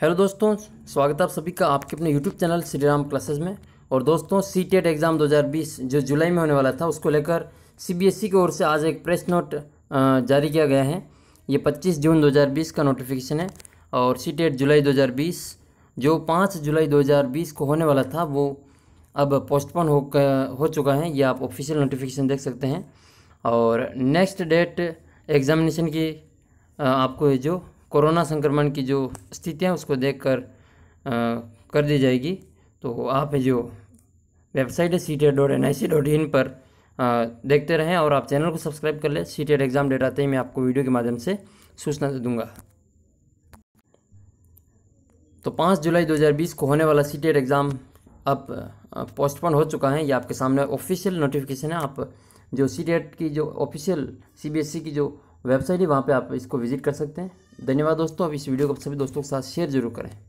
hello दोस्तों स्वागत है आप सभी का आपके अपने YouTube channel Shri Ram classes में और दोस्तों सी टेट एग्ज़ाम 2020 जो जुलाई में होने वाला था उसको लेकर सीबीएसई e की ओर से आज एक प्रेस नोट जारी किया गया है ये 25 जून 2020 का नोटिफिकेशन है और सी टेट e जुलाई 2020 जो 5 जुलाई 2020 को होने वाला था वो अब पोस्टपोन हो हो चुका है ये आप ऑफिशियल नोटिफिकेशन देख सकते हैं और नेक्स्ट डेट एग्ज़ामिनेशन की आपको जो कोरोना संक्रमण की जो स्थिति है उसको देख कर कर दी जाएगी तो आप जो वेबसाइट है C dot N I C dot in पर आ, देखते रहें और आप चैनल को सब्सक्राइब कर लें सी टेट एग्ज़ाम डेट आते ही मैं आपको वीडियो के माध्यम से सूचना दूंगा तो पाँच जुलाई 2020 को होने वाला सी टेट एग्ज़ाम अब पोस्टपोन हो चुका है ये आपके सामने ऑफिशियल नोटिफिकेशन है आप जो सी की जो official C B S E की जो वेबसाइट है वहाँ पर आप इसको विजिट कर सकते हैं धन्यवाद दोस्तों अब इस वीडियो को सभी दोस्तों के साथ शेयर जरूर करें